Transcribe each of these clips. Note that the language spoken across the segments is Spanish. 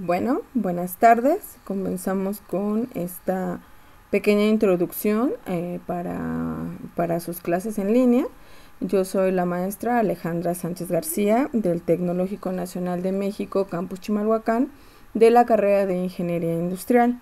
Bueno, buenas tardes. Comenzamos con esta pequeña introducción eh, para, sus clases en línea. Yo soy la maestra Alejandra Sánchez García del Tecnológico Nacional de México, Campus Chimalhuacán, de la carrera de Ingeniería Industrial.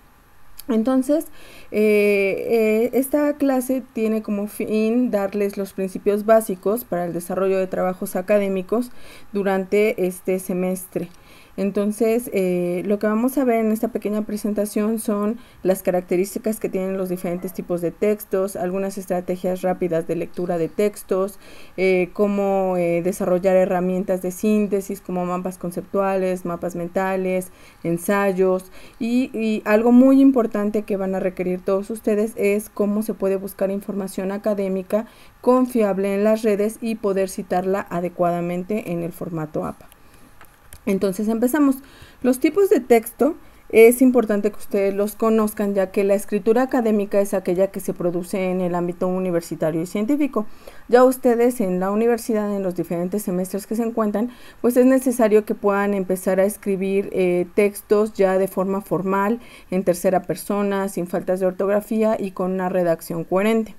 Entonces, eh, eh, esta clase tiene como fin darles los principios básicos para el desarrollo de trabajos académicos durante este semestre. Entonces, eh, lo que vamos a ver en esta pequeña presentación son las características que tienen los diferentes tipos de textos, algunas estrategias rápidas de lectura de textos, eh, cómo eh, desarrollar herramientas de síntesis como mapas conceptuales, mapas mentales, ensayos y algo muy importante que van a requerir todos ustedes es cómo se puede buscar información académica confiable en las redes y poder citarla adecuadamente en el formato APA. Entonces empezamos. Los tipos de texto es importante que ustedes los conozcan, ya que la escritura académica es aquella que se produce en el ámbito universitario y científico. Ya ustedes en la universidad, en los diferentes semestres que se encuentran, pues es necesario que puedan empezar a escribir eh, textos ya de forma formal, en tercera persona, sin faltas de ortografía y con una redacción coherente.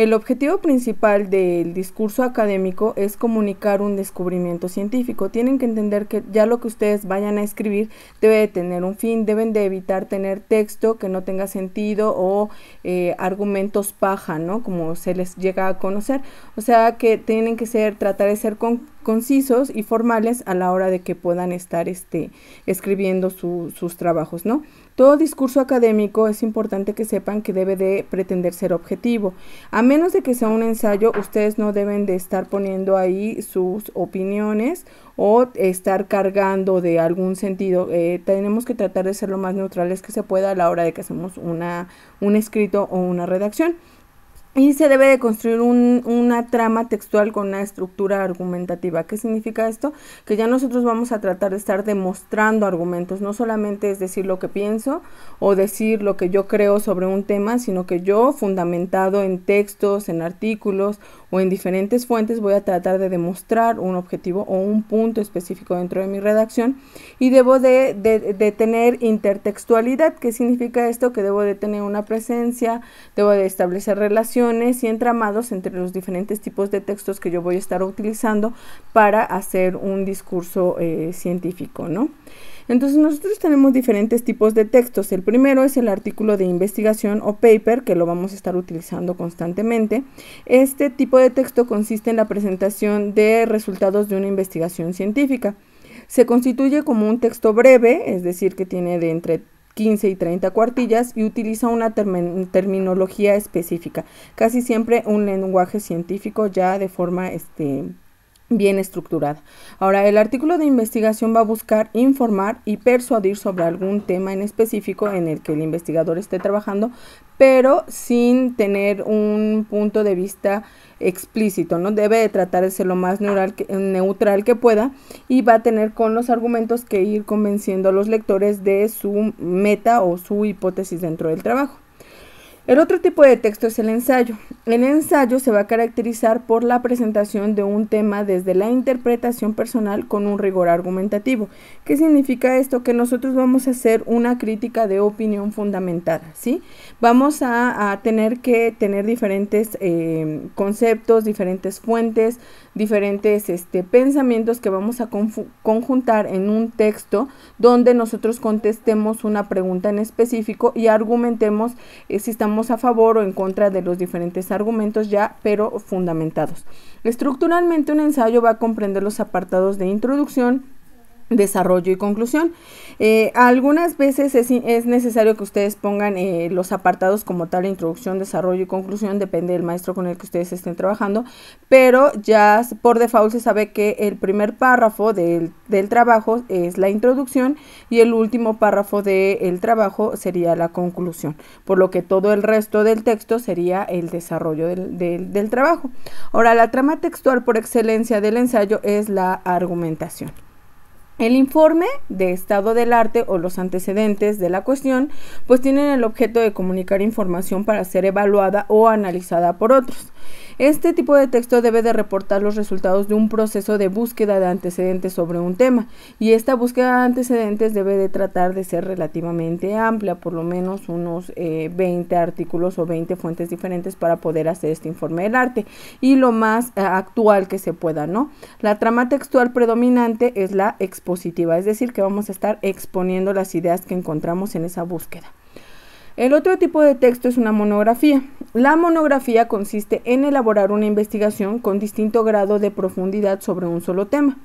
El objetivo principal del discurso académico es comunicar un descubrimiento científico. Tienen que entender que ya lo que ustedes vayan a escribir debe de tener un fin, deben de evitar tener texto que no tenga sentido o eh, argumentos paja, ¿no? Como se les llega a conocer. O sea que tienen que ser, tratar de ser con concisos y formales a la hora de que puedan estar este, escribiendo sus trabajos, ¿no? Todo discurso académico es importante que sepan que debe de pretender ser objetivo. A menos de que sea un ensayo, ustedes no deben de estar poniendo ahí sus opiniones o estar cargando de algún sentido. Eh, tenemos que tratar de ser lo más neutrales que se pueda a la hora de que hacemos una, un escrito o una redacción. Y se debe de construir un, una trama textual con una estructura argumentativa. ¿Qué significa esto? Que ya nosotros vamos a tratar de estar demostrando argumentos. No solamente es decir lo que pienso o decir lo que yo creo sobre un tema, sino que yo, fundamentado en textos, en artículos o en diferentes fuentes voy a tratar de demostrar un objetivo o un punto específico dentro de mi redacción y debo de, tener intertextualidad. ¿Qué significa esto? Que debo de tener una presencia, debo de establecer relaciones y entramados entre los diferentes tipos de textos que yo voy a estar utilizando para hacer un discurso eh, científico, ¿no? Entonces nosotros tenemos diferentes tipos de textos. El primero es el artículo de investigación o paper, que lo vamos a estar utilizando constantemente. Este tipo de texto consiste en la presentación de resultados de una investigación científica. Se constituye como un texto breve, es decir, que tiene de entre 15 y 30 cuartillas y utiliza una terminología específica, casi siempre un lenguaje científico ya de forma este, bien estructurada. Ahora, el artículo de investigación va a buscar informar y persuadir sobre algún tema en específico en el que el investigador esté trabajando, pero sin tener un punto de vista explícito, ¿no? Debe tratar de ser lo más neutral que pueda y va a tener con los argumentos que ir convenciendo a los lectores de su meta o su hipótesis dentro del trabajo. El otro tipo de texto es el ensayo. El ensayo se va a caracterizar por la presentación de un tema desde la interpretación personal con un rigor argumentativo. ¿Qué significa esto? Que nosotros vamos a hacer una crítica de opinión fundamentada, ¿sí? Vamos a, tener que tener diferentes eh, conceptos, diferentes fuentes, diferentes este, pensamientos que vamos a conjuntar en un texto donde nosotros contestemos una pregunta en específico y argumentemos eh, si estamos a favor o en contra de los diferentes argumentos ya, pero fundamentados. Estructuralmente un ensayo va a comprender los apartados de introducción, desarrollo y conclusión. Eh, algunas veces es, necesario que ustedes pongan eh, los apartados como tal, introducción, desarrollo y conclusión, depende del maestro con el que ustedes estén trabajando, pero ya por default se sabe que el primer párrafo del, trabajo es la introducción y el último párrafo del trabajo sería la conclusión, por lo que todo el resto del texto sería el desarrollo del trabajo. Ahora, la trama textual por excelencia del ensayo es la argumentación. El informe de estado del arte o los antecedentes de la cuestión pues tienen el objeto de comunicar información para ser evaluada o analizada por otros. Este tipo de texto debe de reportar los resultados de un proceso de búsqueda de antecedentes sobre un tema y esta búsqueda de antecedentes debe de tratar de ser relativamente amplia, por lo menos unos 20 eh, artículos o 20 fuentes diferentes para poder hacer este informe del arte y lo más eh, actual que se pueda, ¿no? La trama textual predominante es la expositiva, es decir, que vamos a estar exponiendo las ideas que encontramos en esa búsqueda. El otro tipo de texto es una monografía. La monografía consiste en elaborar una investigación con distinto grado de profundidad sobre un solo tema.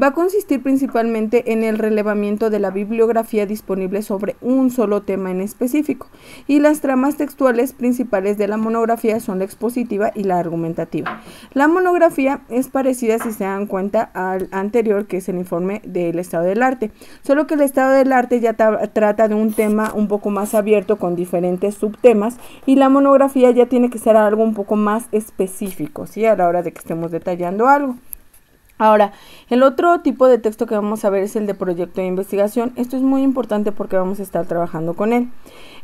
Va a consistir principalmente en el relevamiento de la bibliografía disponible sobre un solo tema en específico, y las tramas textuales principales de la monografía son la expositiva y la argumentativa. La monografía es parecida, si se dan cuenta, al anterior, que es el informe del estado del arte, solo que el estado del arte ya trata de un tema un poco más abierto con diferentes subtemas y la monografía ya tiene que ser algo un poco más específico, ¿sí? A la hora de que estemos detallando algo. Ahora, el otro tipo de texto que vamos a ver es el de proyecto de investigación. Esto es muy importante porque vamos a estar trabajando con él.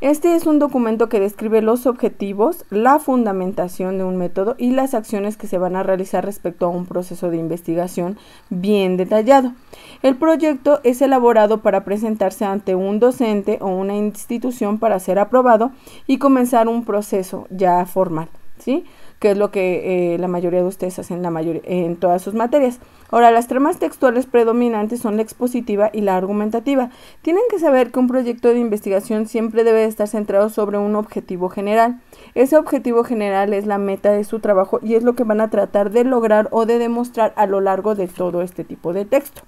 Este es un documento que describe los objetivos, la fundamentación de un método y las acciones que se van a realizar respecto a un proceso de investigación bien detallado. El proyecto es elaborado para presentarse ante un docente o una institución para ser aprobado y comenzar un proceso ya formal, ¿sí? que es lo que eh, la mayoría de ustedes hacen la en todas sus materias. Ahora, las tramas textuales predominantes son la expositiva y la argumentativa. Tienen que saber que un proyecto de investigación siempre debe estar centrado sobre un objetivo general. Ese objetivo general es la meta de su trabajo y es lo que van a tratar de lograr o de demostrar a lo largo de todo este tipo de texto.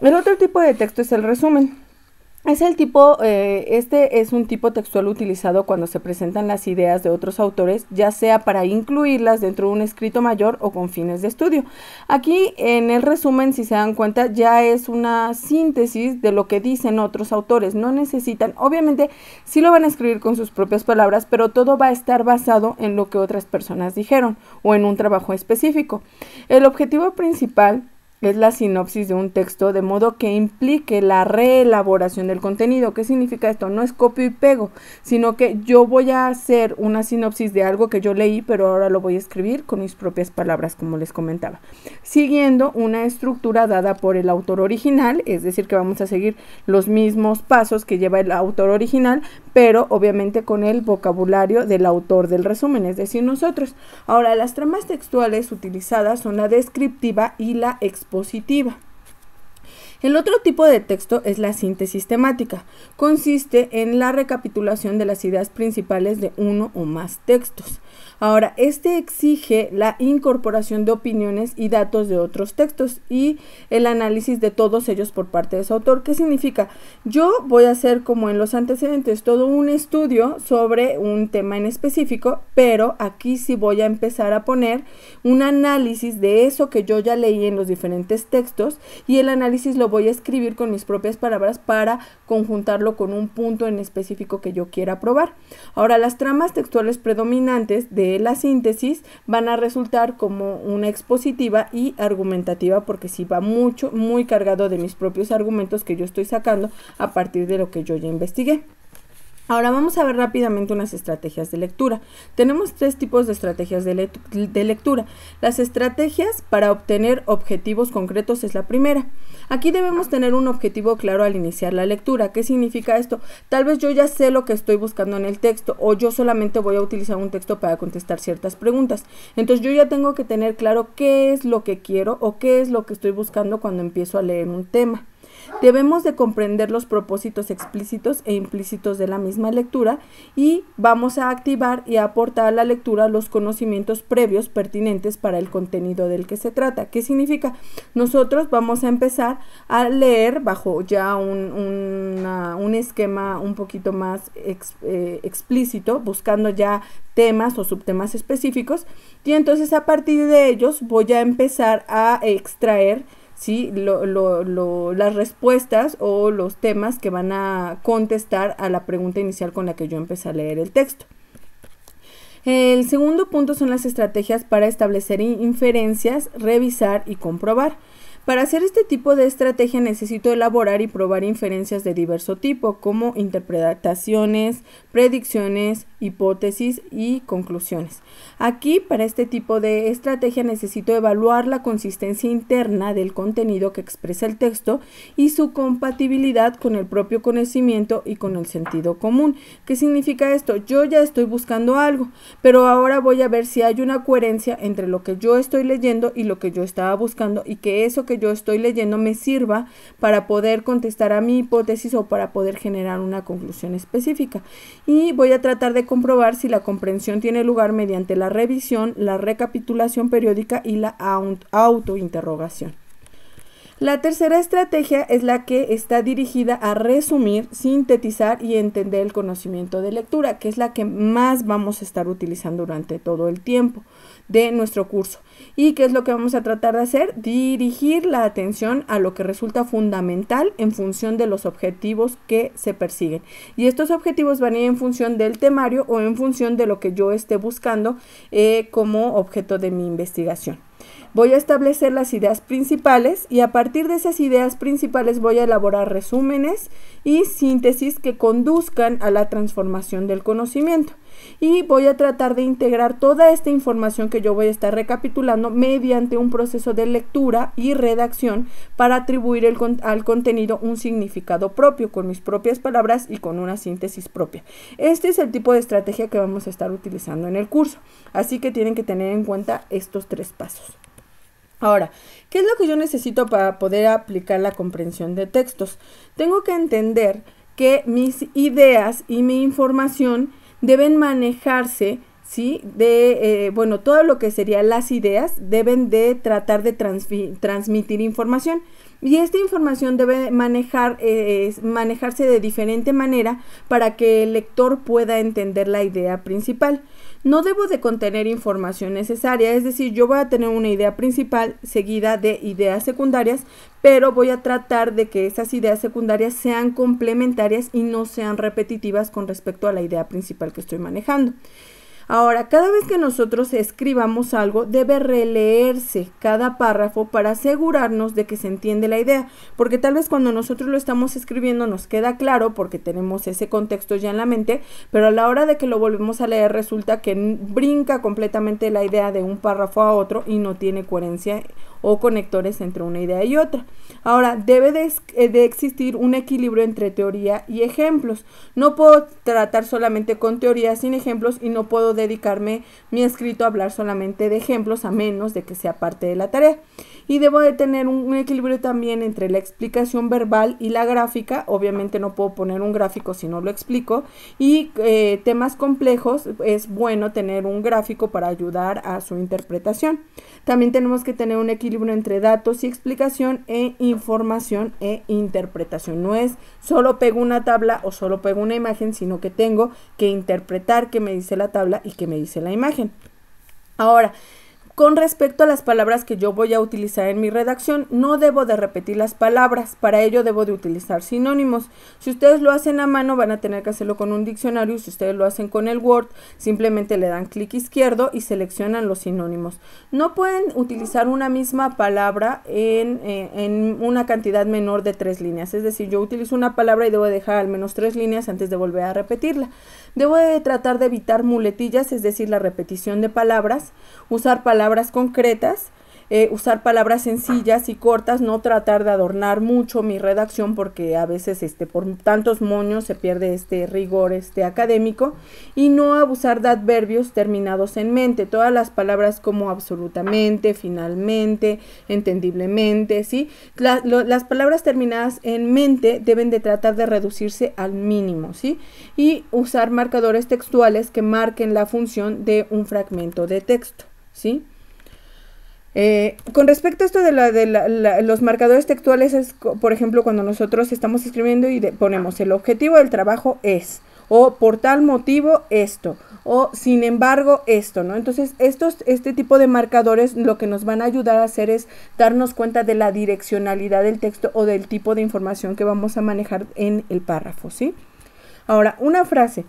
El otro tipo de texto es el resumen. Es el tipo, eh, este es un tipo textual utilizado cuando se presentan las ideas de otros autores, ya sea para incluirlas dentro de un escrito mayor o con fines de estudio. Aquí en el resumen, si se dan cuenta, ya es una síntesis de lo que dicen otros autores. No necesitan, obviamente, si lo van a escribir con sus propias palabras, pero todo va a estar basado en lo que otras personas dijeron o en un trabajo específico. El objetivo principal es la sinopsis de un texto, de modo que implique la reelaboración del contenido. ¿Qué significa esto? No es copio y pego, sino que yo voy a hacer una sinopsis de algo que yo leí, pero ahora lo voy a escribir con mis propias palabras, como les comentaba, siguiendo una estructura dada por el autor original, es decir, que vamos a seguir los mismos pasos que lleva el autor original, pero obviamente con el vocabulario del autor del resumen, es decir, nosotros. Ahora, las tramas textuales utilizadas son la descriptiva y la expresiva positiva. El otro tipo de texto es la síntesis temática. Consiste en la recapitulación de las ideas principales de uno o más textos. Ahora, este exige la incorporación de opiniones y datos de otros textos y el análisis de todos ellos por parte de su autor. ¿Qué significa? Yo voy a hacer como en los antecedentes todo un estudio sobre un tema en específico, pero aquí sí voy a empezar a poner un análisis de eso que yo ya leí en los diferentes textos y el análisis lo voy a escribir con mis propias palabras para conjuntarlo con un punto en específico que yo quiera probar. Ahora, las tramas textuales predominantes de la síntesis van a resultar como una expositiva y argumentativa porque si va mucho, muy cargado de mis propios argumentos que yo estoy sacando a partir de lo que yo ya investigué. Ahora vamos a ver rápidamente unas estrategias de lectura. Tenemos tres tipos de estrategias de, lectura. Las estrategias para obtener objetivos concretos es la primera. Aquí debemos tener un objetivo claro al iniciar la lectura. ¿Qué significa esto? Tal vez yo ya sé lo que estoy buscando en el texto o yo solamente voy a utilizar un texto para contestar ciertas preguntas. Entonces yo ya tengo que tener claro qué es lo que quiero o qué es lo que estoy buscando cuando empiezo a leer un tema. Debemos de comprender los propósitos explícitos e implícitos de la misma lectura y vamos a activar y aportar a la lectura los conocimientos previos pertinentes para el contenido del que se trata. ¿Qué significa? Nosotros vamos a empezar a leer bajo ya un, esquema un poquito más eh, explícito, buscando ya temas o subtemas específicos y entonces a partir de ellos voy a empezar a extraer ¿sí? lo, las respuestas o los temas que van a contestar a la pregunta inicial con la que yo empecé a leer el texto. El segundo punto son las estrategias para establecer inferencias, revisar y comprobar. Para hacer este tipo de estrategia necesito elaborar y probar inferencias de diverso tipo, como interpretaciones, predicciones, hipótesis y conclusiones. Aquí, para este tipo de estrategia necesito evaluar la consistencia interna del contenido que expresa el texto y su compatibilidad con el propio conocimiento y con el sentido común. ¿Qué significa esto? Yo ya estoy buscando algo, pero ahora voy a ver si hay una coherencia entre lo que yo estoy leyendo y lo que yo estaba buscando y que eso que yo estoy leyendo me sirva para poder contestar a mi hipótesis o para poder generar una conclusión específica. Y voy a tratar de comprobar si la comprensión tiene lugar mediante la revisión, la recapitulación periódica y la autointerrogación. La tercera estrategia es la que está dirigida a resumir, sintetizar y entender el conocimiento de lectura, que es la que más vamos a estar utilizando durante todo el tiempo de nuestro curso. ¿Y qué es lo que vamos a tratar de hacer? Dirigir la atención a lo que resulta fundamental en función de los objetivos que se persiguen. Y estos objetivos van a ir en función del temario o en función de lo que yo esté buscando eh, como objeto de mi investigación voy a establecer las ideas principales y a partir de esas ideas principales voy a elaborar resúmenes y síntesis que conduzcan a la transformación del conocimiento y voy a tratar de integrar toda esta información que yo voy a estar recapitulando mediante un proceso de lectura y redacción para atribuir al contenido un significado propio con mis propias palabras y con una síntesis propia. Este es el tipo de estrategia que vamos a estar utilizando en el curso, así que tienen que tener en cuenta estos tres pasos. Ahora, ¿qué es lo que yo necesito para poder aplicar la comprensión de textos? Tengo que entender que mis ideas y mi información deben manejarse, ¿sí? De, eh, bueno, todo lo que serían las ideas deben de tratar de transmitir información. Y esta información debe eh, manejarse de diferente manera para que el lector pueda entender la idea principal no debo de contener información necesaria, es decir, yo voy a tener una idea principal seguida de ideas secundarias, pero voy a tratar de que esas ideas secundarias sean complementarias y no sean repetitivas con respecto a la idea principal que estoy manejando. Ahora, cada vez que nosotros escribamos algo, debe releerse cada párrafo para asegurarnos de que se entiende la idea, porque tal vez cuando nosotros lo estamos escribiendo nos queda claro porque tenemos ese contexto ya en la mente, pero a la hora de que lo volvemos a leer resulta que brinca completamente la idea de un párrafo a otro y no tiene coherencia o conectores entre una idea y otra. Ahora, debe eh, de, existir un equilibrio entre teoría y ejemplos. No puedo tratar solamente con teoría sin ejemplos y no puedo dedicarme mi escrito a hablar solamente de ejemplos a menos de que sea parte de la tarea. Y debo de tener un, equilibrio también entre la explicación verbal y la gráfica. Obviamente no puedo poner un gráfico si no lo explico. Y eh, temas complejos es bueno tener un gráfico para ayudar a su interpretación. También tenemos que tener un equilibrio entre datos y explicación e información información e interpretación. No es solo pego una tabla o solo pego una imagen, sino que tengo que interpretar qué me dice la tabla y qué me dice la imagen. Ahora, con respecto a las palabras que yo voy a utilizar en mi redacción, no debo de repetir las palabras, para ello debo de utilizar sinónimos. Si ustedes lo hacen a mano, van a tener que hacerlo con un diccionario, si ustedes lo hacen con el Word, simplemente le dan clic izquierdo y seleccionan los sinónimos. No pueden utilizar una misma palabra en, eh, una cantidad menor de tres líneas, es decir, yo utilizo una palabra y debo dejar al menos tres líneas antes de volver a repetirla. Debo de tratar de evitar muletillas, es decir, la repetición de palabras, usar palabras concretas, eh, usar palabras sencillas y cortas, no tratar de adornar mucho mi redacción porque a veces este, por tantos moños se pierde este rigor este, académico y no abusar de adverbios terminados en mente, todas las palabras como absolutamente, finalmente, entendiblemente, ¿sí? las palabras terminadas en mente deben de tratar de reducirse al mínimo, ¿sí? Y usar marcadores textuales que marquen la función de un fragmento de texto, ¿sí? Eh, con respecto a esto de, la, de los marcadores textuales, por ejemplo, cuando nosotros estamos escribiendo y ponemos el objetivo del trabajo es, o por tal motivo esto, o sin embargo esto, ¿no? Entonces, estos, este tipo de marcadores lo que nos van a ayudar a hacer es darnos cuenta de la direccionalidad del texto o del tipo de información que vamos a manejar en el párrafo, ¿sí? Ahora, una frase.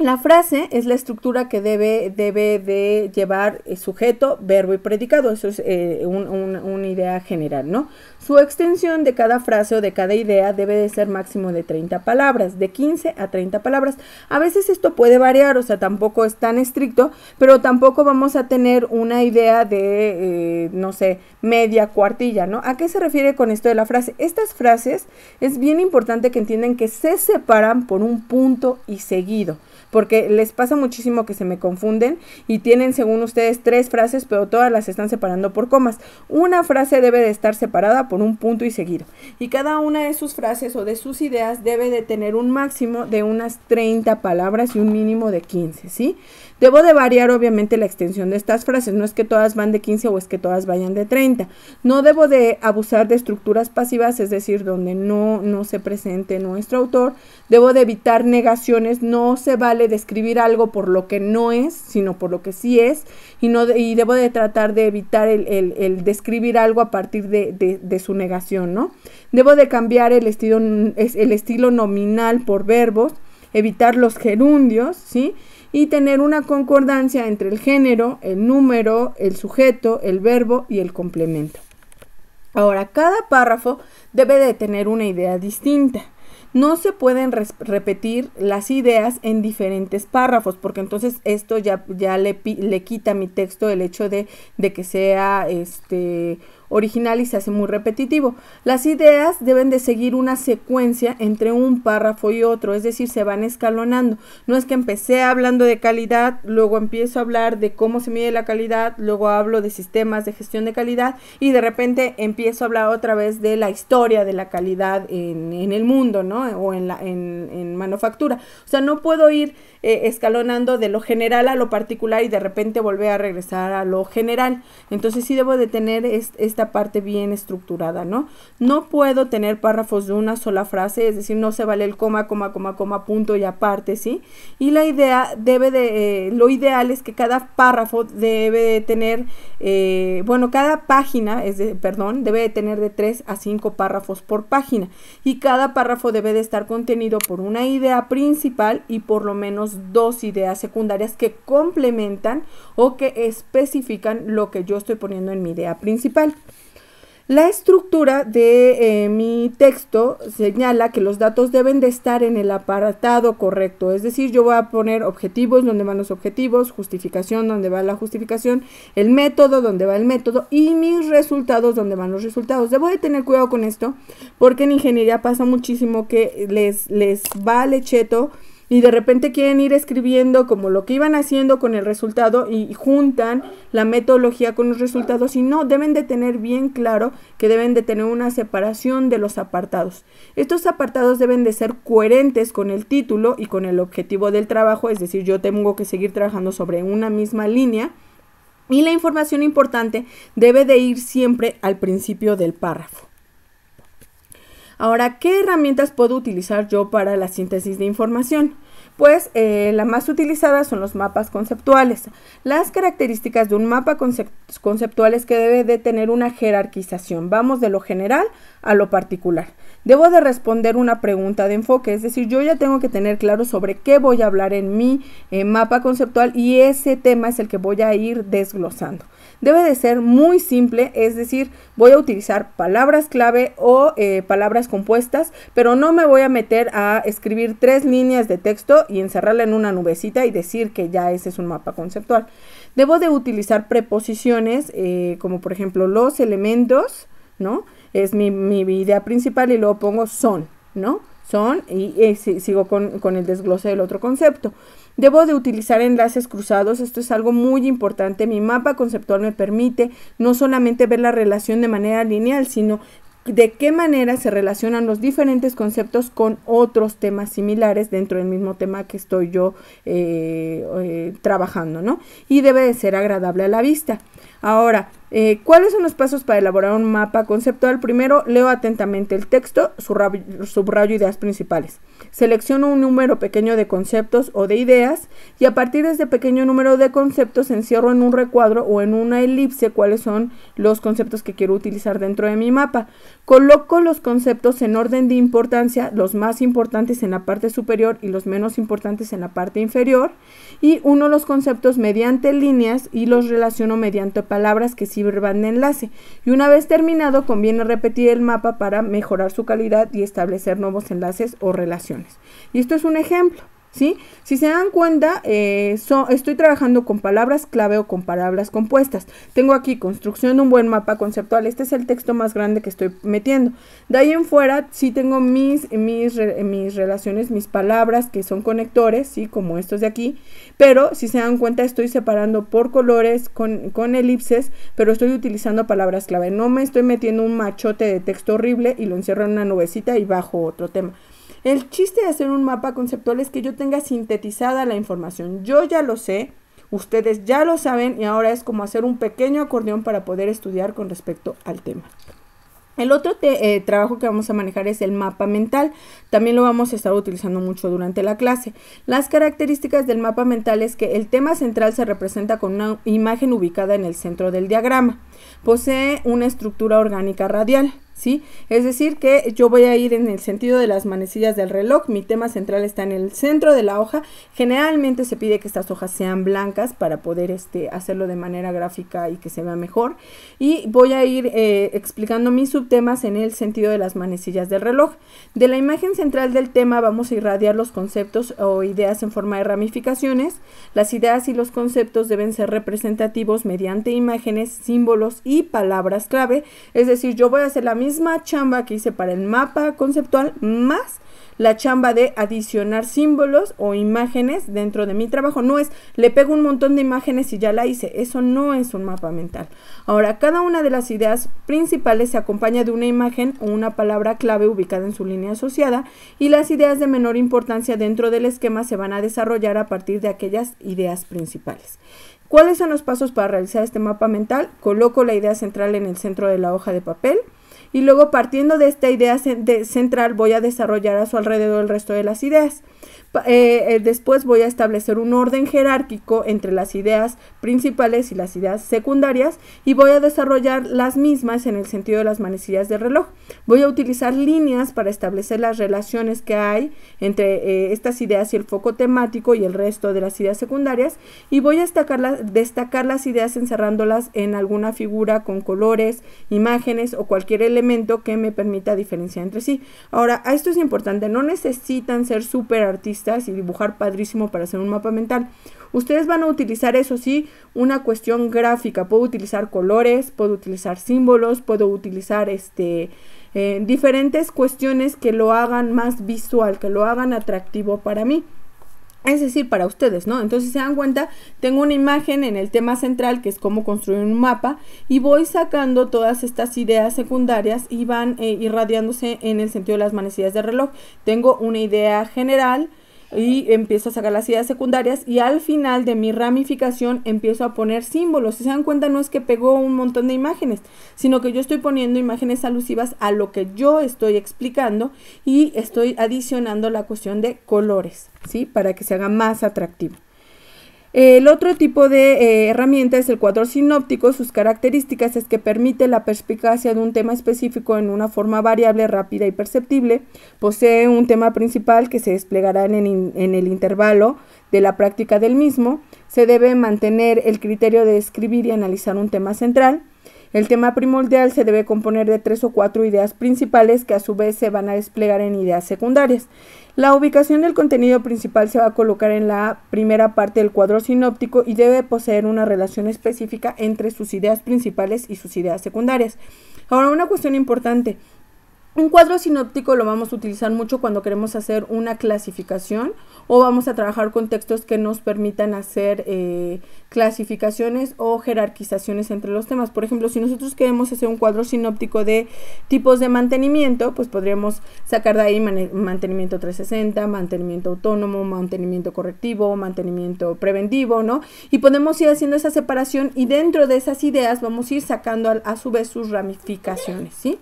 La frase es la estructura que debe, debe de llevar eh, sujeto, verbo y predicado. Eso es eh, una idea general, ¿no? Su extensión de cada frase o de cada idea debe de ser máximo de 30 palabras, de 15 a 30 palabras. A veces esto puede variar, o sea, tampoco es tan estricto, pero tampoco vamos a tener una idea de, eh, no sé, media cuartilla, ¿no? ¿A qué se refiere con esto de la frase? Estas frases es bien importante que entiendan que se separan por un punto y seguido porque les pasa muchísimo que se me confunden y tienen según ustedes tres frases, pero todas las están separando por comas. Una frase debe de estar separada por un punto y seguido. Y cada una de sus frases o de sus ideas debe de tener un máximo de unas 30 palabras y un mínimo de 15, ¿sí? Debo de variar obviamente la extensión de estas frases, no es que todas van de 15 o es que todas vayan de 30. No debo de abusar de estructuras pasivas, es decir, donde no, no se presente nuestro autor. Debo de evitar negaciones, no se vale describir algo por lo que no es, sino por lo que sí es. Y, no y debo de tratar de evitar el, describir algo a partir de, de, su negación, ¿no? Debo de cambiar el estilo, el estilo nominal por verbos, evitar los gerundios, ¿sí? y tener una concordancia entre el género, el número, el sujeto, el verbo y el complemento. Ahora, cada párrafo debe de tener una idea distinta. No se pueden repetir las ideas en diferentes párrafos, porque entonces esto ya, ya le, le, quita a mi texto el hecho de, de que sea este, original y se hace muy repetitivo. Las ideas deben de seguir una secuencia entre un párrafo y otro, es decir, se van escalonando. No es que empecé hablando de calidad, luego empiezo a hablar de cómo se mide la calidad, luego hablo de sistemas de gestión de calidad y de repente empiezo a hablar otra vez de la historia de la calidad en, el mundo, ¿no? O en, la, en, manufactura. O sea, no puedo ir eh, escalonando de lo general a lo particular y de repente volver a regresar a lo general. Entonces sí debo de tener esta parte bien estructurada, ¿no? No puedo tener párrafos de una sola frase, es decir, no se vale el coma, coma, coma, coma, punto y aparte, ¿sí? Y la idea debe de, eh, lo ideal es que cada párrafo debe de tener, eh, bueno, cada página, es de, perdón, debe de tener de 3 a 5 párrafos por página y cada párrafo debe de estar contenido por una idea principal y por lo menos dos ideas secundarias que complementan o que especifican lo que yo estoy poniendo en mi idea principal. La estructura de eh, mi texto señala que los datos deben de estar en el apartado correcto, es decir, yo voy a poner objetivos donde van los objetivos, justificación donde va la justificación, el método donde va el método y mis resultados donde van los resultados. Debo de tener cuidado con esto porque en ingeniería pasa muchísimo que les, les lecheto cheto y de repente quieren ir escribiendo como lo que iban haciendo con el resultado y juntan la metodología con los resultados y no, deben de tener bien claro que deben de tener una separación de los apartados. Estos apartados deben de ser coherentes con el título y con el objetivo del trabajo, es decir, yo tengo que seguir trabajando sobre una misma línea. Y la información importante debe de ir siempre al principio del párrafo. Ahora, ¿qué herramientas puedo utilizar yo para la síntesis de información? Pues eh, la más utilizada son los mapas conceptuales. Las características de un mapa conceptual es que debe de tener una jerarquización. Vamos de lo general a lo particular. Debo de responder una pregunta de enfoque, es decir, yo ya tengo que tener claro sobre qué voy a hablar en mi eh, mapa conceptual y ese tema es el que voy a ir desglosando debe de ser muy simple, es decir, voy a utilizar palabras clave o eh, palabras compuestas, pero no me voy a meter a escribir tres líneas de texto y encerrarla en una nubecita y decir que ya ese es un mapa conceptual. Debo de utilizar preposiciones eh, como por ejemplo los elementos, ¿no? Es mi, idea principal y luego pongo son, ¿no? son y, eh, sigo con, el desglose del otro concepto. Debo de utilizar enlaces cruzados, esto es algo muy importante. Mi mapa conceptual me permite no solamente ver la relación de manera lineal, sino de qué manera se relacionan los diferentes conceptos con otros temas similares dentro del mismo tema que estoy yo eh, eh, trabajando, ¿no? Y debe de ser agradable a la vista. Ahora, eh, ¿Cuáles son los pasos para elaborar un mapa conceptual? Primero, leo atentamente el texto, subrayo, subrayo ideas principales. Selecciono un número pequeño de conceptos o de ideas y a partir de ese pequeño número de conceptos encierro en un recuadro o en una elipse cuáles son los conceptos que quiero utilizar dentro de mi mapa. Coloco los conceptos en orden de importancia, los más importantes en la parte superior y los menos importantes en la parte inferior y uno los conceptos mediante líneas y los relaciono mediante palabras que sí de enlace. Y una vez terminado, conviene repetir el mapa para mejorar su calidad y establecer nuevos enlaces o relaciones. Y esto es un ejemplo. Si se dan cuenta, eh, estoy trabajando con palabras clave o con palabras compuestas. Tengo aquí construcción de un buen mapa conceptual. Este es el texto más grande que estoy metiendo. De ahí en fuera, sí tengo mis, mis relaciones, mis palabras que son conectores, ¿sí? Como estos de aquí. Pero si se dan cuenta, estoy separando por colores, con, con elipses, pero estoy utilizando palabras clave. No me estoy metiendo un machote de texto horrible y lo encierro en una nubecita y bajo otro tema. El chiste de hacer un mapa conceptual es que yo tenga sintetizada la información. Yo ya lo sé, ustedes ya lo saben y ahora es como hacer un pequeño acordeón para poder estudiar con respecto al tema. El otro eh, trabajo que vamos a manejar es el mapa mental. También lo vamos a estar utilizando mucho durante la clase. Las características del mapa mental es que el tema central se representa con una imagen ubicada en el centro del diagrama. Posee una estructura orgánica radial. ¿sí? Es decir, que yo voy a ir en el sentido de las manecillas del reloj, mi tema central está en el centro de la hoja, generalmente se pide que estas hojas sean blancas para poder este, hacerlo de manera gráfica y que se vea mejor, y voy a ir eh, explicando mis subtemas en el sentido de las manecillas del reloj. De la imagen central del tema vamos a irradiar los conceptos o ideas en forma de ramificaciones, las ideas y los conceptos deben ser representativos mediante imágenes, símbolos y palabras clave, es decir, yo voy a hacer la misma misma chamba que hice para el mapa conceptual más la chamba de adicionar símbolos o imágenes dentro de mi trabajo. No es, le pego un montón de imágenes y ya la hice. Eso no es un mapa mental. Ahora, cada una de las ideas principales se acompaña de una imagen o una palabra clave ubicada en su línea asociada y las ideas de menor importancia dentro del esquema se van a desarrollar a partir de aquellas ideas principales. ¿Cuáles son los pasos para realizar este mapa mental? Coloco la idea central en el centro de la hoja de papel y luego partiendo de esta idea central voy a desarrollar a su alrededor el resto de las ideas. Eh, eh, después voy a establecer un orden jerárquico entre las ideas principales y las ideas secundarias y voy a desarrollar las mismas en el sentido de las manecillas del reloj. Voy a utilizar líneas para establecer las relaciones que hay entre eh, estas ideas y el foco temático y el resto de las ideas secundarias y voy a destacar, destacar las ideas encerrándolas en alguna figura con colores, imágenes o cualquier elemento que me permita diferenciar entre sí. Ahora, esto es importante, no necesitan ser super artistas y dibujar padrísimo para hacer un mapa mental. Ustedes van a utilizar, eso sí, una cuestión gráfica. Puedo utilizar colores, puedo utilizar símbolos, puedo utilizar este, eh, diferentes cuestiones que lo hagan más visual, que lo hagan atractivo para mí. Es decir, para ustedes, ¿no? Entonces se dan cuenta, tengo una imagen en el tema central que es cómo construir un mapa y voy sacando todas estas ideas secundarias y van eh, irradiándose en el sentido de las manecillas del reloj. Tengo una idea general, y empiezo a sacar las ideas secundarias y al final de mi ramificación empiezo a poner símbolos. Si se dan cuenta, no es que pegó un montón de imágenes, sino que yo estoy poniendo imágenes alusivas a lo que yo estoy explicando y estoy adicionando la cuestión de colores, ¿sí? Para que se haga más atractivo. El otro tipo de eh, herramienta es el cuadro sinóptico. Sus características es que permite la perspicacia de un tema específico en una forma variable, rápida y perceptible. Posee un tema principal que se desplegará en el intervalo de la práctica del mismo. Se debe mantener el criterio de escribir y analizar un tema central. El tema primordial se debe componer de tres o cuatro ideas principales que a su vez se van a desplegar en ideas secundarias. La ubicación del contenido principal se va a colocar en la primera parte del cuadro sinóptico y debe poseer una relación específica entre sus ideas principales y sus ideas secundarias. Ahora, una cuestión importante. Un cuadro sinóptico lo vamos a utilizar mucho cuando queremos hacer una clasificación o vamos a trabajar con textos que nos permitan hacer eh, clasificaciones o jerarquizaciones entre los temas. Por ejemplo, si nosotros queremos hacer un cuadro sinóptico de tipos de mantenimiento, pues podríamos sacar de ahí mantenimiento 360, mantenimiento autónomo, mantenimiento correctivo, mantenimiento preventivo, ¿no? Y podemos ir haciendo esa separación y dentro de esas ideas vamos a ir sacando a, a su vez sus ramificaciones, ¿sí?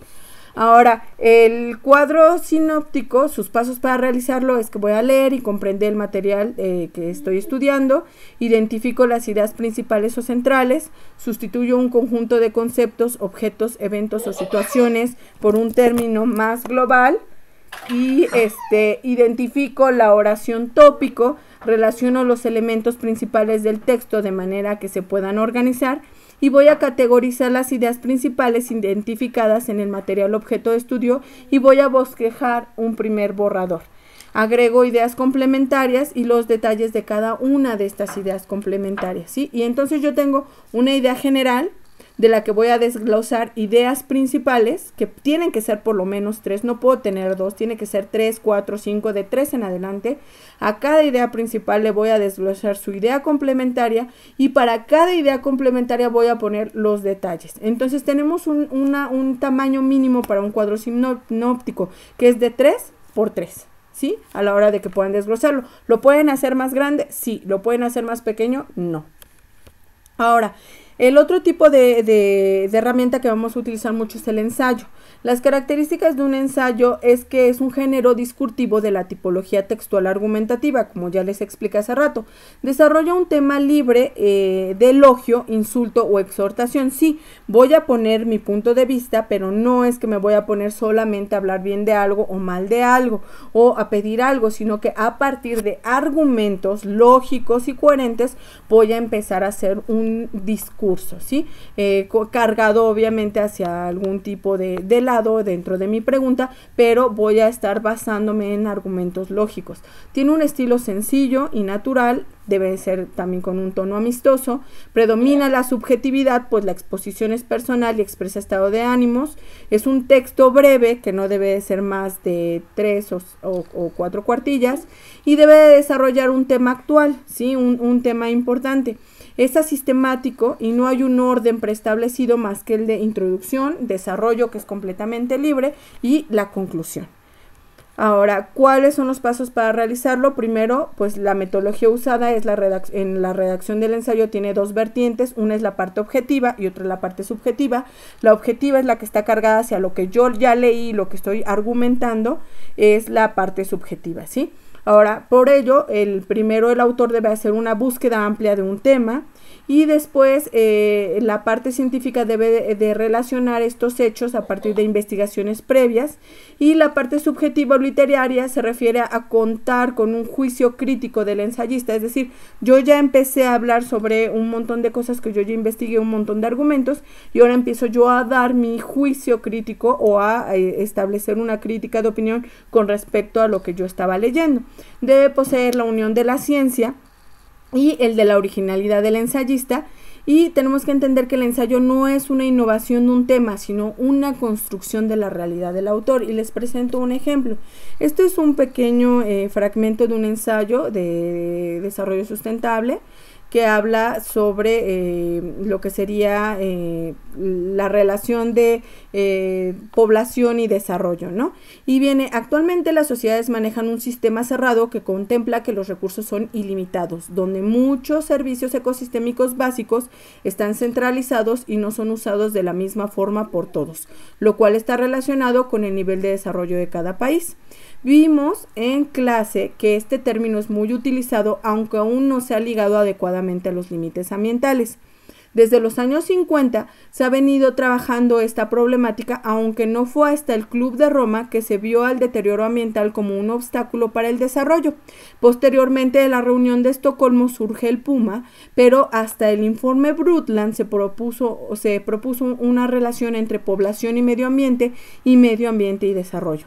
Ahora, el cuadro sinóptico, sus pasos para realizarlo es que voy a leer y comprender el material eh, que estoy estudiando, identifico las ideas principales o centrales, sustituyo un conjunto de conceptos, objetos, eventos o situaciones por un término más global y este, identifico la oración tópico, relaciono los elementos principales del texto de manera que se puedan organizar y voy a categorizar las ideas principales identificadas en el material objeto de estudio y voy a bosquejar un primer borrador. Agrego ideas complementarias y los detalles de cada una de estas ideas complementarias, Y entonces yo tengo una idea general, de la que voy a desglosar ideas principales, que tienen que ser por lo menos tres, no puedo tener dos, tiene que ser tres, cuatro, cinco, de tres en adelante. A cada idea principal le voy a desglosar su idea complementaria y para cada idea complementaria voy a poner los detalles. Entonces tenemos un, un tamaño mínimo para un cuadro sinóptico, que es de 3 por 3. ¿Sí? A la hora de que puedan desglosarlo. ¿Lo pueden hacer más grande? Sí. ¿Lo pueden hacer más pequeño? No. Ahora, el otro tipo de, de, herramienta que vamos a utilizar mucho es el ensayo. Las características de un ensayo es que es un género discursivo de la tipología textual argumentativa, como ya les expliqué hace rato. Desarrolla un tema libre eh, de elogio, insulto o exhortación. Sí, voy a poner mi punto de vista, pero no es que me voy a poner solamente a hablar bien de algo o mal de algo o a pedir algo, sino que a partir de argumentos lógicos y coherentes voy a empezar a hacer un discurso, ¿sí? Eh, cargado obviamente hacia algún tipo de, de dentro de mi pregunta, pero voy a estar basándome en argumentos lógicos. Tiene un estilo sencillo y natural, debe ser también con un tono amistoso. Predomina la subjetividad, pues la exposición es personal y expresa estado de ánimos. Es un texto breve que no debe ser más de tres o, cuatro cuartillas y debe desarrollar un tema actual, ¿sí? un tema importante. Es sistemático y no hay un orden preestablecido más que el de introducción, desarrollo, que es completamente libre, y la conclusión. Ahora, ¿cuáles son los pasos para realizarlo? Primero, pues la metodología usada es la en la redacción del ensayo tiene dos vertientes, una es la parte objetiva y otra es la parte subjetiva. La objetiva es la que está cargada hacia lo que yo ya leí, lo que estoy argumentando, es la parte subjetiva, ¿sí? Ahora, por ello, el primero el autor debe hacer una búsqueda amplia de un tema, y después eh, la parte científica debe de, relacionar estos hechos a partir de investigaciones previas y la parte subjetiva literaria se refiere a, contar con un juicio crítico del ensayista, es decir, yo ya empecé a hablar sobre un montón de cosas que yo ya investigué, un montón de argumentos y ahora empiezo yo a dar mi juicio crítico o a establecer una crítica de opinión con respecto a lo que yo estaba leyendo. Debe poseer la unión de la ciencia, y el de la originalidad del ensayista. Y tenemos que entender que el ensayo no es una innovación de un tema, sino una construcción de la realidad del autor. Y les presento un ejemplo. Esto es un pequeño eh, fragmento de un ensayo de desarrollo sustentable que habla sobre eh, lo que sería eh, la relación de eh, población y desarrollo, ¿no? Y viene, actualmente las sociedades manejan un sistema cerrado que contempla que los recursos son ilimitados, donde muchos servicios ecosistémicos básicos están centralizados y no son usados de la misma forma por todos, lo cual está relacionado con el nivel de desarrollo de cada país. Vimos en clase que este término es muy utilizado, aunque aún no se ha ligado adecuadamente a los límites ambientales. Desde los años 50 se ha venido trabajando esta problemática, aunque no fue hasta el Club de Roma que se vio al deterioro ambiental como un obstáculo para el desarrollo. Posteriormente de la reunión de Estocolmo surge el Puma, pero hasta el informe Brutland se propuso, se propuso una relación entre población y medio ambiente y medio ambiente y desarrollo.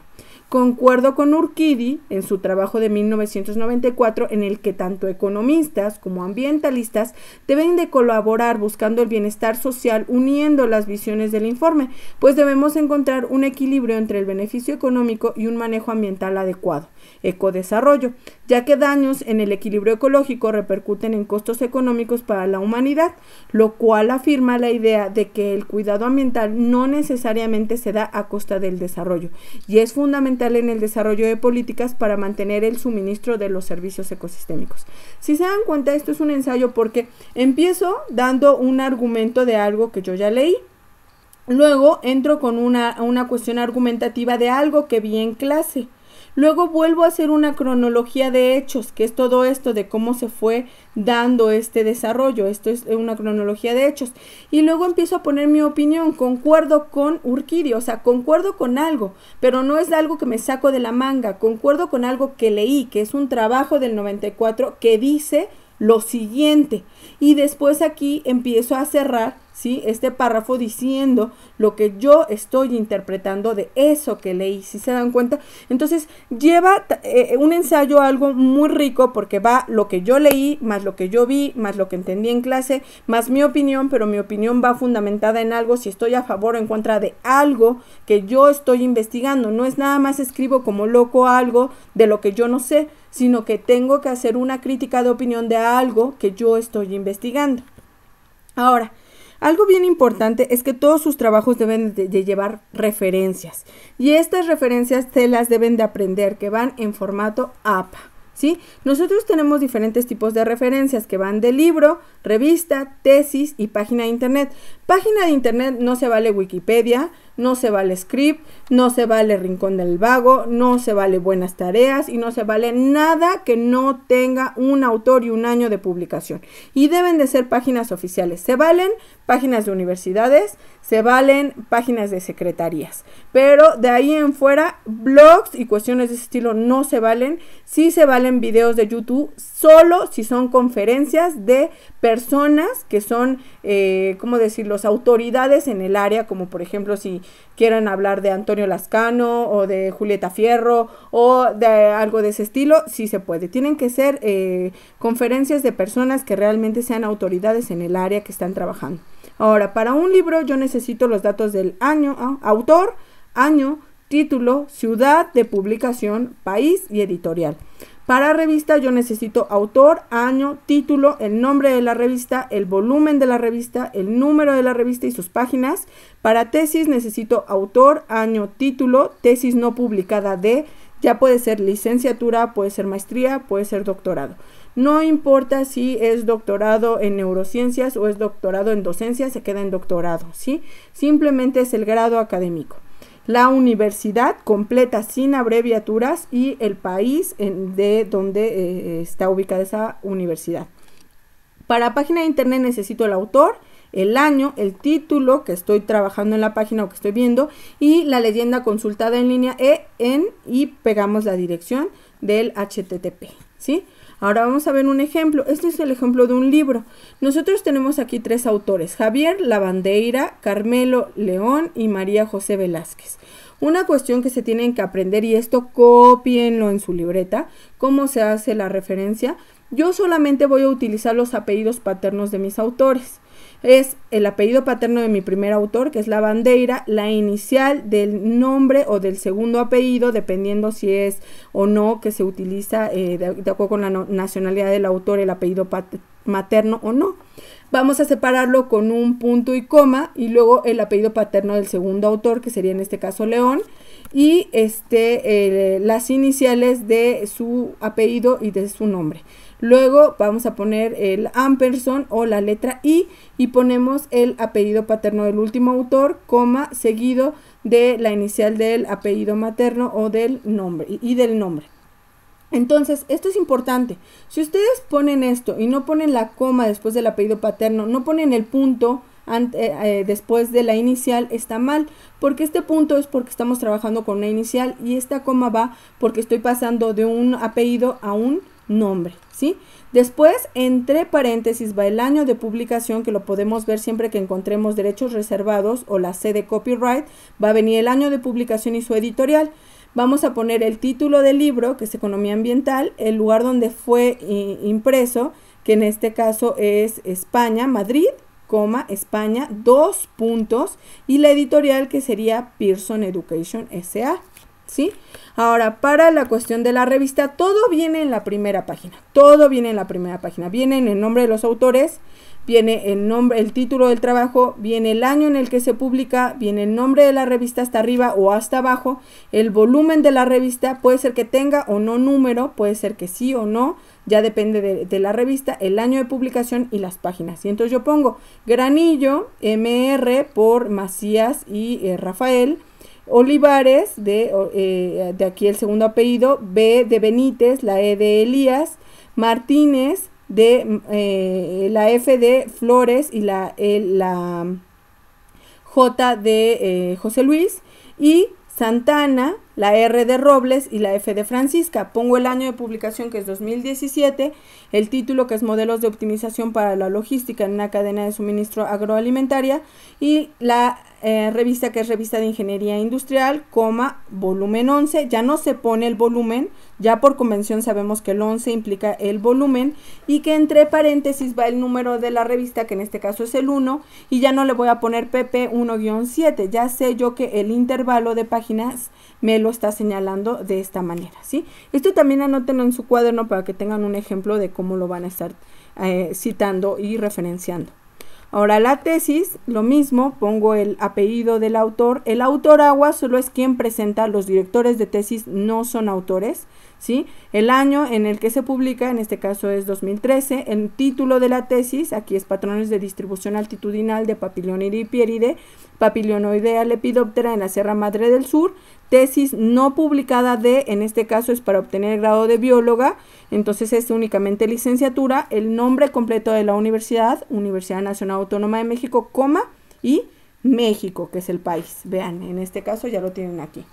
Concuerdo con Urquidi en su trabajo de 1994 en el que tanto economistas como ambientalistas deben de colaborar buscando el bienestar social uniendo las visiones del informe, pues debemos encontrar un equilibrio entre el beneficio económico y un manejo ambiental adecuado, ecodesarrollo, ya que daños en el equilibrio ecológico repercuten en costos económicos para la humanidad, lo cual afirma la idea de que el cuidado ambiental no necesariamente se da a costa del desarrollo y es fundamental en el desarrollo de políticas para mantener el suministro de los servicios ecosistémicos. Si se dan cuenta, esto es un ensayo porque empiezo dando un argumento de algo que yo ya leí. Luego entro con una, una cuestión argumentativa de algo que vi en clase. Luego vuelvo a hacer una cronología de hechos, que es todo esto de cómo se fue dando este desarrollo. Esto es eh, una cronología de hechos. Y luego empiezo a poner mi opinión. Concuerdo con Urquidio, o sea, concuerdo con algo, pero no es algo que me saco de la manga. Concuerdo con algo que leí, que es un trabajo del 94 que dice lo siguiente. Y después aquí empiezo a cerrar ¿sí? este párrafo diciendo lo que yo estoy interpretando de eso que leí, si se dan cuenta. Entonces lleva eh, un ensayo algo muy rico porque va lo que yo leí, más lo que yo vi, más lo que entendí en clase, más mi opinión, pero mi opinión va fundamentada en algo, si estoy a favor o en contra de algo que yo estoy investigando. No es nada más escribo como loco algo de lo que yo no sé, sino que tengo que hacer una crítica de opinión de algo que yo estoy investigando. Ahora, algo bien importante es que todos sus trabajos deben de, llevar referencias y estas referencias se las deben de aprender que van en formato APA. ¿Sí? Nosotros tenemos diferentes tipos de referencias que van de libro, revista, tesis y página de internet. Página de internet no se vale Wikipedia, no se vale script, no se vale rincón del vago, no se vale buenas tareas y no se vale nada que no tenga un autor y un año de publicación. Y deben de ser páginas oficiales. Se valen páginas de universidades, se valen páginas de secretarías. Pero de ahí en fuera, blogs y cuestiones de ese estilo no se valen. Sí se valen videos de YouTube solo si son conferencias de personas que son, eh, ¿cómo decirlo?, autoridades en el área, como por ejemplo si quieren hablar de Antonio Lascano o de Julieta Fierro o de algo de ese estilo, si se puede. Tienen que ser eh, conferencias de personas que realmente sean autoridades en el área que están trabajando. Ahora, para un libro yo necesito los datos del año, ah, autor, año, título, ciudad de publicación, país y editorial. Para revista yo necesito autor, año, título, el nombre de la revista, el volumen de la revista, el número de la revista y sus páginas. Para tesis necesito autor, año, título, tesis no publicada de, ya puede ser licenciatura, puede ser maestría, puede ser doctorado. No importa si es doctorado en neurociencias o es doctorado en docencia, se queda en doctorado, ¿sí? Simplemente es el grado académico la universidad completa sin abreviaturas y el país de donde eh, está ubicada esa universidad. Para página de internet necesito el autor, el año, el título que estoy trabajando en la página o que estoy viendo y la leyenda consultada en línea e en y pegamos la dirección del HTTP, ¿sí? Ahora vamos a ver un ejemplo. Este es el ejemplo de un libro. Nosotros tenemos aquí tres autores, Javier Lavandeira, Carmelo León y María José Velázquez. Una cuestión que se tienen que aprender, y esto copienlo en su libreta, cómo se hace la referencia. Yo solamente voy a utilizar los apellidos paternos de mis autores es el apellido paterno de mi primer autor, que es la bandera, la inicial del nombre o del segundo apellido, dependiendo si es o no que se utiliza eh, de, acuerdo con la nacionalidad del autor, el apellido materno o no. Vamos a separarlo con un punto y coma y luego el apellido paterno del segundo autor, que sería en este caso León, y este, las iniciales de su apellido y de su nombre. Luego vamos a poner el ampersand o la letra I y ponemos el apellido paterno del último autor, coma, seguido de la inicial del apellido materno o del nombre y del nombre. Entonces, esto es importante. Si ustedes ponen esto y no ponen la coma después del apellido paterno, no ponen el punto, eh, eh, después de la inicial está mal, porque este punto es porque estamos trabajando con una inicial y esta coma va porque estoy pasando de un apellido a un nombre, ¿sí? Después, entre paréntesis, va el año de publicación, que lo podemos ver siempre que encontremos derechos reservados o la sede copyright, va a venir el año de publicación y su editorial. Vamos a poner el título del libro, que es Economía Ambiental, el lugar donde fue eh, impreso, que en este caso es España, Madrid, España, dos puntos, y la editorial que sería Pearson Education SA. ¿Sí? Ahora, para la cuestión de la revista, todo viene en la primera página. Todo viene en la primera página. Viene el nombre de los autores, viene el nombre, el título del trabajo, viene el año en el que se publica, viene el nombre de la revista hasta arriba o hasta abajo, el volumen de la revista, puede ser que tenga o no número, puede ser que sí o no ya depende de, la revista, el año de publicación y las páginas. Y entonces yo pongo Granillo, MR por Macías y eh, Rafael, Olivares, eh, de, aquí el segundo apellido, B de Benítez, la E de Elías, Martínez, de eh, la F de Flores y la, e, la J de José Luis y Santana, la R de Robles y la F de Francisca. Pongo el año de publicación que es 2017, el título que es Modelos de Optimización para la Logística en una cadena de suministro agroalimentaria y la eh, revista que es revista de ingeniería industrial, coma, volumen 11. Ya no se pone el volumen, ya por convención sabemos que el 11 implica el volumen y que entre paréntesis va el número de la revista, que en este caso es el 1, y ya no le voy a poner PP1-7. Ya sé yo que el intervalo de páginas me lo está señalando de esta manera, ¿sí? Esto también anótenlo en su cuaderno para que tengan un ejemplo de cómo lo van a estar eh, citando y referenciando. Ahora la tesis, lo mismo, pongo el apellido del autor. El autor agua solo es quien presenta, los directores de tesis no son autores, ¿sí? El año en el que se publica, en este caso es 2013, el título de la tesis, aquí es Patrones de distribución altitudinal de Papilioniripieride, Papilionoidea lepidoptera en la Sierra Madre del Sur, tesis no publicada de, en este caso es para obtener el grado de bióloga, entonces es únicamente licenciatura, el nombre completo de la universidad, Universidad Nacional Autónoma de México, y México, que es el país. Vean, en este caso ya lo tienen aquí.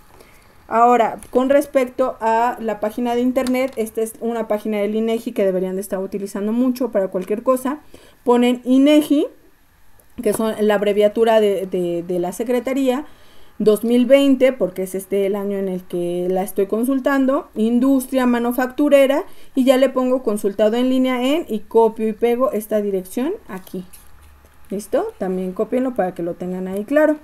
Ahora, con respecto a la página de internet, esta es una página del INEGI e que deberían de estar utilizando mucho para cualquier cosa. Ponen INEGI, e que son la abreviatura de, de la Secretaría, 2020, porque es este el año en el que la estoy consultando, industria manufacturera, y ya le pongo consultado en línea en y copio y pego esta dirección aquí. ¿Listo? También copienlo para que lo tengan ahí claro.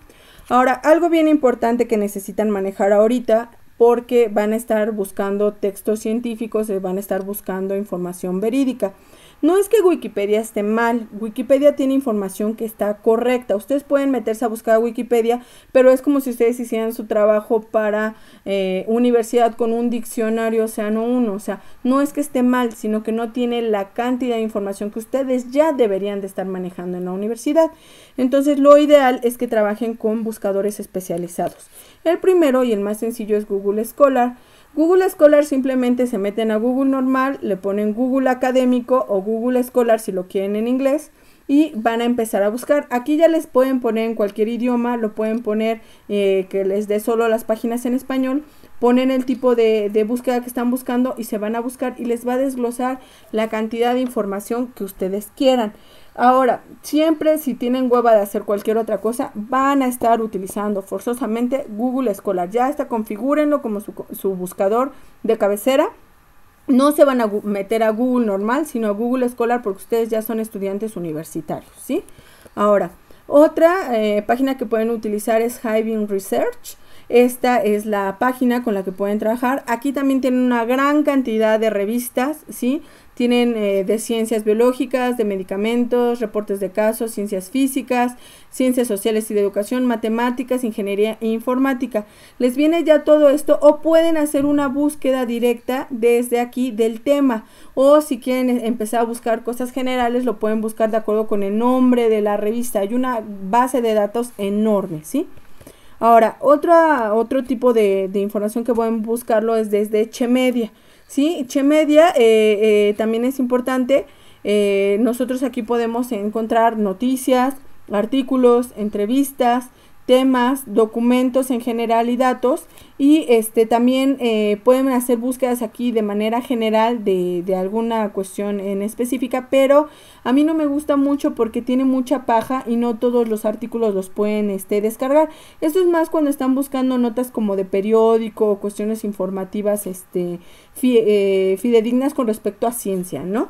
Ahora, algo bien importante que necesitan manejar ahorita porque van a estar buscando textos científicos, eh, van a estar buscando información verídica. No es que Wikipedia esté mal, Wikipedia tiene información que está correcta. Ustedes pueden meterse a buscar Wikipedia, pero es como si ustedes hicieran su trabajo para eh, universidad con un diccionario no uno. O sea, no es que esté mal, sino que no tiene la cantidad de información que ustedes ya deberían de estar manejando en la universidad. Entonces, lo ideal es que trabajen con buscadores especializados. El primero y el más sencillo es Google Scholar. Google Scholar simplemente se meten a Google normal, le ponen Google académico o Google Scholar si lo quieren en inglés y van a empezar a buscar. Aquí ya les pueden poner en cualquier idioma, lo pueden poner eh, que les dé solo las páginas en español ponen el tipo de, búsqueda que están buscando y se van a buscar y les va a desglosar la cantidad de información que ustedes quieran. Ahora, siempre si tienen hueva de hacer cualquier otra cosa, van a estar utilizando forzosamente Google Scholar. Ya está, configúrenlo como su, buscador de cabecera. No se van a meter a Google normal, sino a Google Scholar porque ustedes ya son estudiantes universitarios, ¿sí? Ahora, otra eh, página que pueden utilizar es Hiving Research. Esta es la página con la que pueden trabajar. Aquí también tienen una gran cantidad de revistas, ¿sí? Tienen eh, de ciencias biológicas, de medicamentos, reportes de casos, ciencias físicas, ciencias sociales y de educación, matemáticas, ingeniería e informática. Les viene ya todo esto o pueden hacer una búsqueda directa desde aquí del tema. O si quieren empezar a buscar cosas generales, lo pueden buscar de acuerdo con el nombre de la revista. Hay una base de datos enorme, ¿sí? Ahora, otro tipo de, información que pueden buscarlo es desde Chemedia. ¿sí? Chemedia Media eh, eh, también es importante. Eh, nosotros aquí podemos encontrar noticias, artículos, entrevistas, temas, documentos en general y datos. Y este, también eh, pueden hacer búsquedas aquí de manera general de, alguna cuestión en específica, pero a mí no me gusta mucho porque tiene mucha paja y no todos los artículos los pueden este, descargar. Esto es más cuando están buscando notas como de periódico o cuestiones informativas este, eh, fidedignas con respecto a ciencia, ¿no?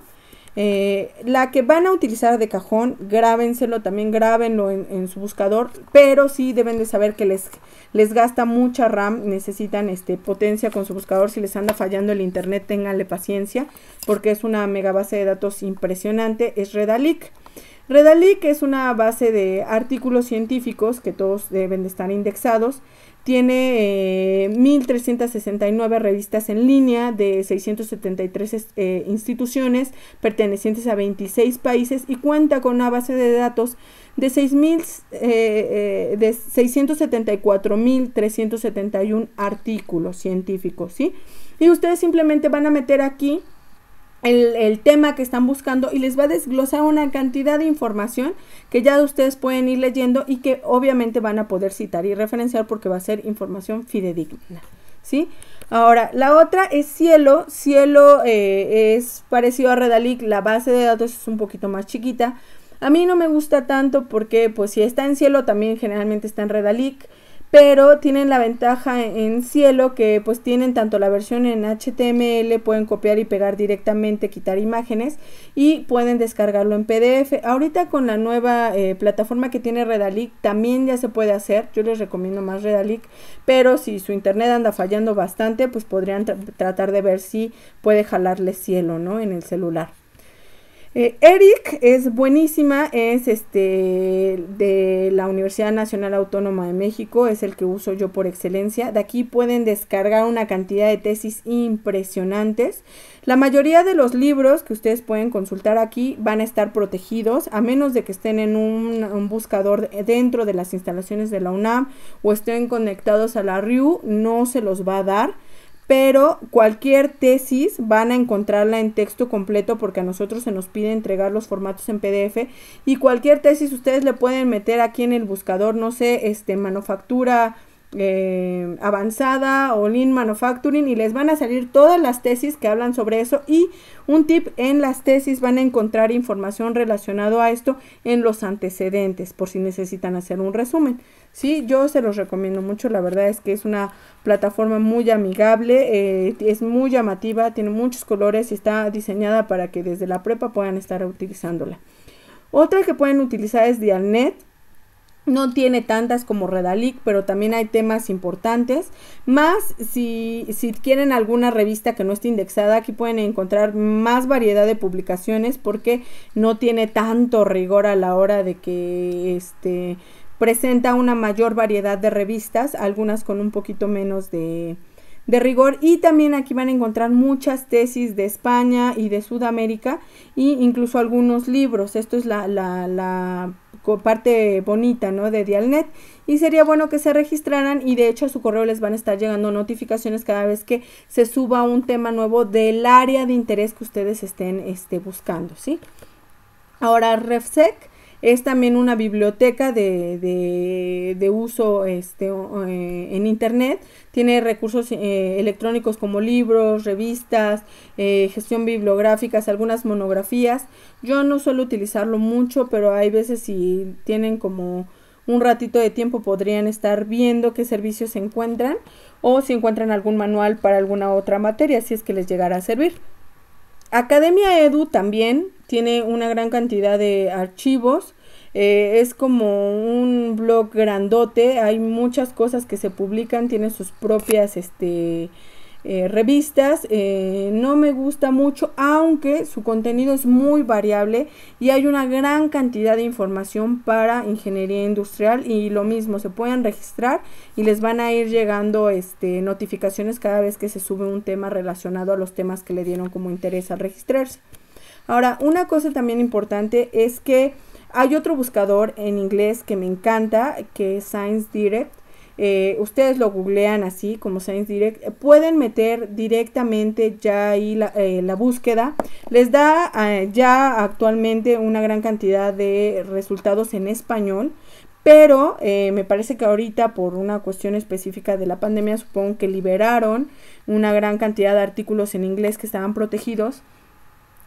Eh, la que van a utilizar de cajón, grábenselo también, grábenlo en, su buscador, pero sí deben de saber que les, les gasta mucha RAM, necesitan este, potencia con su buscador, si les anda fallando el internet, tenganle paciencia, porque es una mega base de datos impresionante, es Redalic. Redalic es una base de artículos científicos que todos deben de estar indexados. Tiene 1.369 eh, revistas en línea de 673 eh, instituciones pertenecientes a 26 países y cuenta con una base de datos de, eh, de 674.371 artículos científicos, ¿sí? Y ustedes simplemente van a meter aquí el, tema que están buscando y les va a desglosar una cantidad de información que ya ustedes pueden ir leyendo y que obviamente van a poder citar y referenciar porque va a ser información fidedigna. ¿Sí? Ahora, la otra es Cielo. Cielo eh, es parecido a Redalic, la base de datos es un poquito más chiquita. A mí no me gusta tanto porque, pues, si está en Cielo, también generalmente está en Redalic pero tienen la ventaja en cielo que pues tienen tanto la versión en HTML, pueden copiar y pegar directamente, quitar imágenes y pueden descargarlo en PDF. Ahorita con la nueva eh, plataforma que tiene Redalic también ya se puede hacer, yo les recomiendo más Redalic, pero si su internet anda fallando bastante, pues podrían tratar de ver si puede jalarle cielo, ¿no? En el celular. Eh, Eric es buenísima, es este de la Universidad Nacional Autónoma de México, es el que uso yo por excelencia. De aquí pueden descargar una cantidad de tesis impresionantes. La mayoría de los libros que ustedes pueden consultar aquí van a estar protegidos, a menos de que estén en un, un buscador dentro de las instalaciones de la UNAM o estén conectados a la RIU, no se los va a dar pero cualquier tesis van a encontrarla en texto completo porque a nosotros se nos pide entregar los formatos en PDF y cualquier tesis ustedes le pueden meter aquí en el buscador, no sé, este manufactura eh, avanzada o lean manufacturing y les van a salir todas las tesis que hablan sobre eso y un tip en las tesis van a encontrar información relacionada a esto en los antecedentes por si necesitan hacer un resumen. si yo se los recomiendo mucho, la verdad es que es una plataforma muy amigable, eh, es muy llamativa, tiene muchos colores y está diseñada para que desde la prepa puedan estar utilizándola. Otra que pueden utilizar es Dialnet, no tiene tantas como Redalic, pero también hay temas importantes. Más, si, quieren alguna revista que no esté indexada, aquí pueden encontrar más variedad de publicaciones porque no tiene tanto rigor a la hora de que este, presenta una mayor variedad de revistas, algunas con un poquito menos de, de rigor y también aquí van a encontrar muchas tesis de España y de Sudamérica e incluso algunos libros. Esto es la, parte bonita ¿no? de Dialnet y sería bueno que se registraran y de hecho a su correo les van a estar llegando notificaciones cada vez que se suba un tema nuevo del área de interés que ustedes estén este, buscando. ¿sí? Ahora RefSec es también una biblioteca de, uso este, eh, en Internet. Tiene recursos eh, electrónicos como libros, revistas, eh, gestión bibliográfica, algunas monografías. Yo no suelo utilizarlo mucho, pero hay veces si tienen como un ratito de tiempo podrían estar viendo qué servicios se encuentran o si encuentran algún manual para alguna otra materia, si es que les llegará a servir. Academia Edu también tiene una gran cantidad de archivos eh, es como un blog grandote, hay muchas cosas que se publican, tiene sus propias este, eh, revistas. Eh, no me gusta mucho, aunque su contenido es muy variable y hay una gran cantidad de información para ingeniería industrial y lo mismo, se pueden registrar y les van a ir llegando este, notificaciones cada vez que se sube un tema relacionado a los temas que le dieron como interés al registrarse. Ahora, una cosa también importante es que hay otro buscador en inglés que me encanta, que es Science Direct. Eh, ustedes lo googlean así como Science Direct, pueden meter directamente ya ahí la, eh, búsqueda. Les da eh, ya actualmente una gran cantidad de resultados en español. Pero me parece que ahorita por una cuestión específica de la pandemia supongo que liberaron una gran cantidad de artículos en inglés que estaban protegidos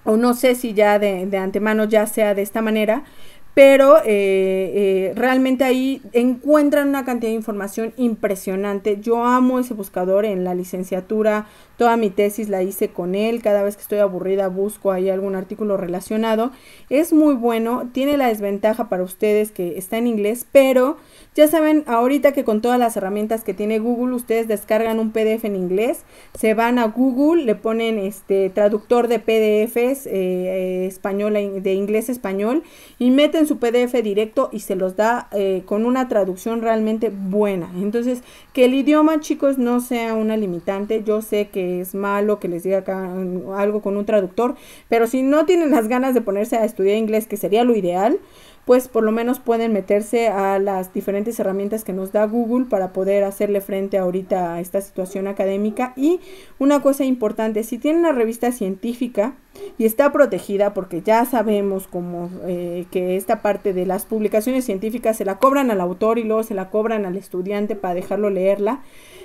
o no sé si ya de, antemano ya sea de esta manera, pero eh, eh, realmente ahí encuentran una cantidad de información impresionante. Yo amo ese buscador en la licenciatura, toda mi tesis la hice con él, cada vez que estoy aburrida busco ahí algún artículo relacionado. Es muy bueno, tiene la desventaja para ustedes que está en inglés, pero ya saben, ahorita que con todas las herramientas que tiene Google, ustedes descargan un PDF en inglés, se van a Google, le ponen este traductor de PDFs eh, eh, español e de inglés español y meten su PDF directo y se los da eh, con una traducción realmente buena. Entonces, que el idioma, chicos, no sea una limitante. Yo sé que es malo que les diga acá algo con un traductor, pero si no tienen las ganas de ponerse a estudiar inglés, que sería lo ideal, pues por lo menos pueden meterse a las diferentes herramientas que nos da Google para poder hacerle frente ahorita a esta situación académica. Y una cosa importante, si tienen una revista científica y está protegida, porque ya sabemos como eh, que esta parte de las publicaciones científicas se la cobran al autor y luego se la cobran al estudiante para dejarlo leerla.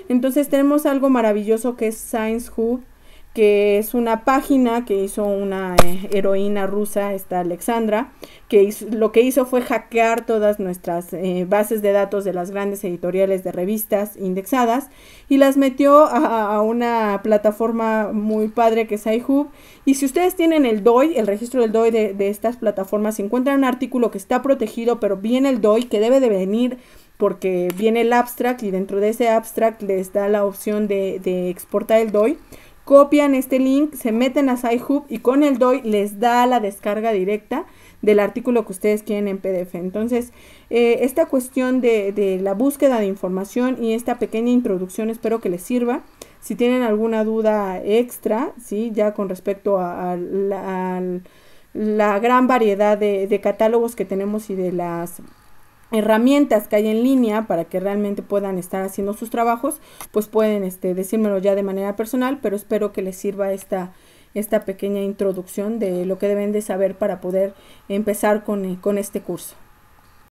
Entonces tenemos algo maravilloso que es Science Hub que es una página que hizo una eh, heroína rusa, esta Alexandra, que lo que hizo fue hackear todas nuestras eh, bases de datos de las grandes editoriales de revistas indexadas y las metió a, una plataforma muy padre que es iHub. Y si ustedes tienen el DOI, el registro del DOI de, estas plataformas, encuentran un artículo que está protegido, pero viene el DOI que debe de venir porque viene el abstract y dentro de ese abstract les da la opción de, de exportar el DOI copian este link, se meten a SciHub y con el DOI les da la descarga directa del artículo que ustedes quieren en PDF. Entonces, eh, esta cuestión de, la búsqueda de información y esta pequeña introducción espero que les sirva. Si tienen alguna duda extra, ¿sí? ya con respecto a, la, gran variedad de catálogos que tenemos y de las herramientas que hay en línea para que realmente puedan estar haciendo sus trabajos, pues pueden este, decírmelo ya de manera personal, pero espero que les sirva esta, esta pequeña introducción de lo que deben de saber para poder empezar con, eh, con este curso.